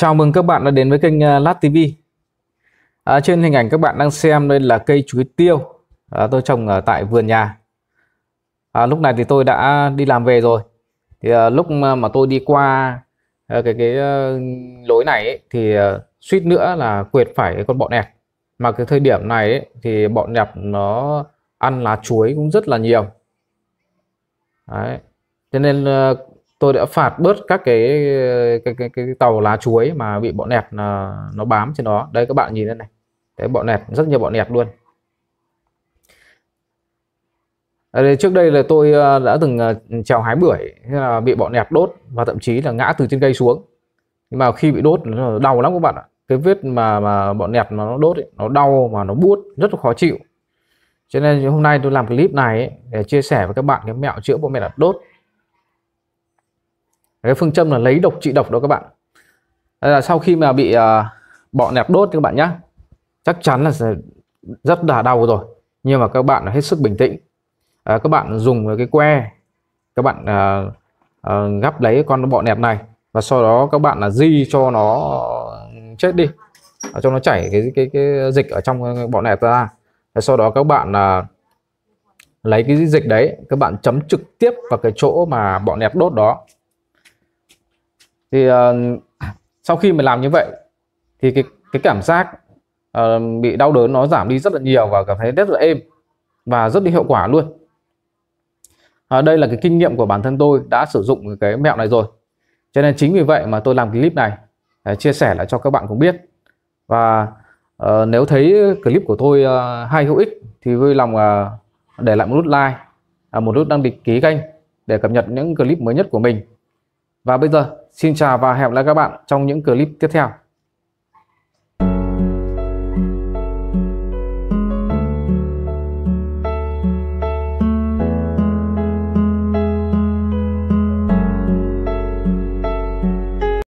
Chào mừng các bạn đã đến với kênh à, Lát TV. À, trên hình ảnh các bạn đang xem đây là cây chuối tiêu à, tôi trồng ở tại vườn nhà. À, lúc này thì tôi đã đi làm về rồi. Thì à, lúc mà tôi đi qua à, cái cái à, lối này ấy, thì à, suýt nữa là quệt phải con bọ ẹt. Mà cái thời điểm này ấy, thì bọ nhập nó ăn lá chuối cũng rất là nhiều. Đấy. Cho nên à, tôi đã phạt bớt các cái cái cái, cái tàu lá chuối mà bị bọn nẹt à, nó bám trên đó đây các bạn nhìn đây này đấy bọn nẹt rất nhiều bọn nẹt luôn à, đây trước đây là tôi à, đã từng trèo hái bưởi là bị bọn nẹt đốt và thậm chí là ngã từ trên cây xuống nhưng mà khi bị đốt nó đau lắm các bạn ạ cái vết mà mà bọn nẹt nó đốt ấy, nó đau mà nó buốt rất là khó chịu cho nên hôm nay tôi làm clip này ấy, để chia sẻ với các bạn cái mẹo chữa bọn mẹt đốt cái phương châm là lấy độc trị độc đó các bạn đây là sau khi mà bị uh, bọ nẹp đốt các bạn nhé chắc chắn là rất là đau rồi nhưng mà các bạn hết sức bình tĩnh à, các bạn dùng cái que các bạn à, à, gắp lấy con bọ nẹp này và sau đó các bạn là di cho nó chết đi à, cho nó chảy cái cái cái dịch ở trong bọ nẹp ra và sau đó các bạn là lấy cái dịch đấy các bạn chấm trực tiếp vào cái chỗ mà bọ nẹp đốt đó thì uh, sau khi mình làm như vậy thì cái cái cảm giác uh, bị đau đớn nó giảm đi rất là nhiều và cảm thấy rất là êm và rất là hiệu quả luôn à, đây là cái kinh nghiệm của bản thân tôi đã sử dụng cái mẹo này rồi cho nên chính vì vậy mà tôi làm clip này để chia sẻ lại cho các bạn cũng biết và uh, nếu thấy clip của tôi uh, hay hữu ích thì vui lòng uh, để lại một nút like uh, một nút đăng ký kênh để cập nhật những clip mới nhất của mình và bây giờ xin chào và hẹn gặp lại các bạn trong những clip tiếp theo.